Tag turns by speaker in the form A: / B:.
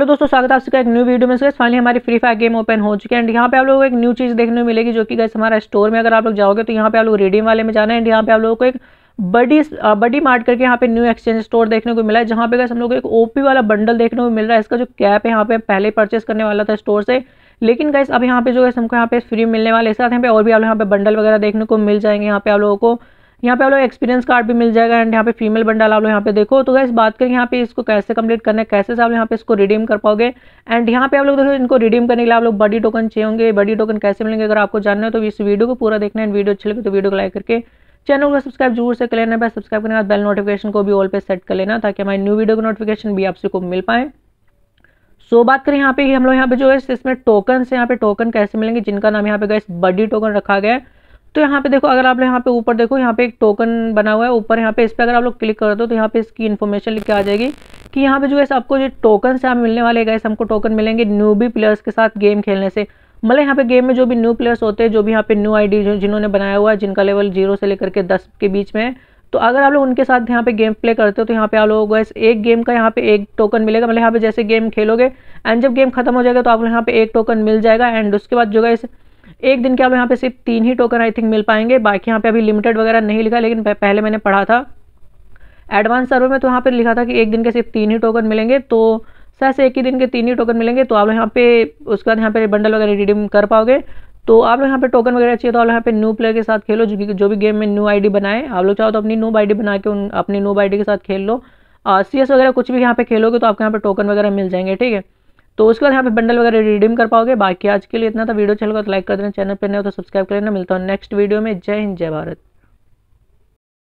A: hello दोस्तों स्वागत है आपका एक न्यू वीडियो में फाइनली हमारी फ्री फायर गेम ओपन हो चुकी है एंड यहाँ पे आप लोगों को एक न्यू चीज़ देखने को मिलेगी जो कि गैस हमारा स्टोर में अगर आप लोग जाओगे तो यहाँ पे आप लोग रेडियम वाले में जाना है एंड यहाँ पे आप लोगों को एक बडी बडी मार्ट करके यहाँ पे न्यू एक्सचेंज स्टोर देखने को मिला है जहाँ पे गैस हम लोग को एक ओपी वाला बंडल देखने को मिल रहा है इसका जो कैप है यहाँ पे पहले परचेस करने वाला था स्टोर से लेकिन गैस अब यहाँ पे जो है हमको यहाँ पे फ्री मिलने वाले साथ यहाँ पे और भी आप यहाँ पे बंडल वगैरह देखने को मिल जाएंगे यहाँ पे आप लोगों को यहाँ पे आप लोग एक्सपीरियंस कार्ड भी मिल जाएगा एंड यहाँ पे फीमेल बंडल आप लोग यहाँ पे देखो तो गैस बात करें यहाँ पे इसको कैसे कंप्लीट करना है कैसे आप यहाँ पे इसको रिडीम कर पाओगे एंड यहाँ पे आप लोग देखो इनको रिडीम करने के लिए आप लोग बडी टोकन चाहिए होंगे बडी टोकन कैसे मिलेंगे अगर आपको जानना है तो इस वीडियो को पूरा देखना है वीडियो अच्छी लगे तो वीडियो को लाइक करके चैनल को सब्सक्राइब जरूर से कर लेना है सब्सक्राइब करने के बाद बेल नोटिफिकेशन को भी ऑल पे सेट कर लेना ताकि हमारी न्यू वीडियो को नोटिफिकेशन भी आपसे को मिल पाए सो so, बात करें यहाँ पे हम लोग यहाँ पे जो है इसमें टोकन से यहाँ पे टोकन कैसे मिलेंगे जिनका नाम यहाँ पे गए बडी टोकन रखा गया है तो यहाँ पे देखो अगर आप लोग यहाँ पे ऊपर देखो यहाँ पे एक टोकन बना हुआ है ऊपर यहाँ पे इस पर अगर आप लोग क्लिक कर दो तो यहाँ पे इसकी इन्फॉर्मेशन लिख के आ जाएगी कि यहाँ पे जो है आपको जो टोकन से मिलने वाले गए हमको टोकन मिलेंगे न्यू बी प्लेयर्स के साथ गेम खेलने से मतलब यहाँ पे गेम में जो भी न्यू प्लेयर्स होते हैं जो भी यहाँ पे न्यू आईडी जिन्होंने बनाया हुआ है जिनका लेवल जीरो से लेकर के दस के बीच में है तो अगर आप लोग उनके साथ यहाँ पे गेम प्ले करते हो तो यहाँ पे आप लोगों को एक गेम का यहाँ पे एक टोकन मिलेगा मतलब यहाँ पे जैसे गेम खेलोगे एंड जब गेम खत्म हो जाएगा तो आप लोग यहाँ पे एक टोकन मिल जाएगा एंड उसके बाद जो है एक दिन के अब यहाँ पे सिर्फ तीन ही टोकन आई थिंक मिल पाएंगे बाकी यहाँ पे अभी लिमिटेड वगैरह नहीं लिखा लेकिन पहले मैंने पढ़ा था एडवांस सर्वे में तो यहाँ पर लिखा था कि एक दिन के सिर्फ तीन ही टोकन मिलेंगे तो से एक ही दिन के तीन ही टोकन मिलेंगे तो आप लोग यहाँ पे उसके बाद यहाँ पे बंडल वगैरह रिडीम कर पाओगे तो आप लोग यहाँ पे टोकन वगैरह चाहिए तो आप लोग यहाँ पे न्यू प्लेयर के साथ खेलो जो, जो भी गेम में न्यू आईडी बनाए आप लोग चाहो तो अपनी न्यू आईडी बना के उन अपनी न्यू आईडी के साथ खेल लो सी एस वगैरह कुछ भी यहाँ पे खेलोगे तो आपके यहाँ पे टोकन वगैरह मिल जाएंगे ठीक है तो उसके बाद यहाँ पे बंडल वगैरह रिडीम कर पाओगे बाकी आज के लिए इतना था वीडियो चलेगा तो लाइक कर देना चैनल पर नहीं हो तो सब्सक्राइब कर लेना मिलता हूँ नेक्स्ट वीडियो में जय हिंद जय भारत